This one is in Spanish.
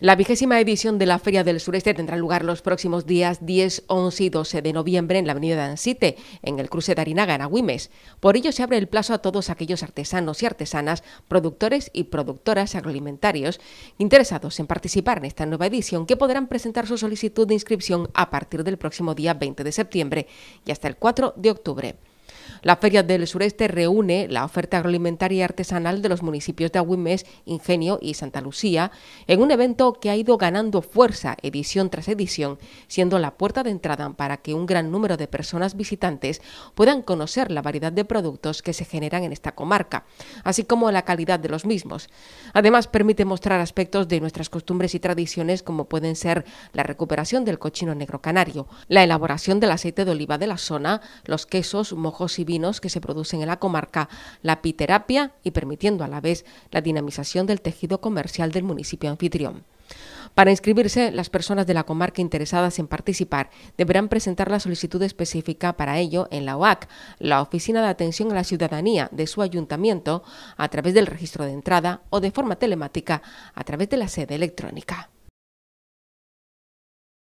La vigésima edición de la Feria del Sureste tendrá lugar los próximos días 10, 11 y 12 de noviembre en la avenida de Ansite, en el cruce de Arinaga, en Agüimes. Por ello se abre el plazo a todos aquellos artesanos y artesanas, productores y productoras agroalimentarios interesados en participar en esta nueva edición que podrán presentar su solicitud de inscripción a partir del próximo día 20 de septiembre y hasta el 4 de octubre. La Feria del Sureste reúne la oferta agroalimentaria y artesanal de los municipios de Agüimes, Ingenio y Santa Lucía en un evento que ha ido ganando fuerza edición tras edición, siendo la puerta de entrada para que un gran número de personas visitantes puedan conocer la variedad de productos que se generan en esta comarca, así como la calidad de los mismos. Además, permite mostrar aspectos de nuestras costumbres y tradiciones como pueden ser la recuperación del cochino negro canario, la elaboración del aceite de oliva de la zona, los quesos, mojos y vinos que se producen en la comarca, la piterapia y permitiendo a la vez la dinamización del tejido comercial del municipio anfitrión. Para inscribirse, las personas de la comarca interesadas en participar deberán presentar la solicitud específica para ello en la OAC, la Oficina de Atención a la Ciudadanía de su ayuntamiento, a través del registro de entrada o de forma telemática a través de la sede electrónica.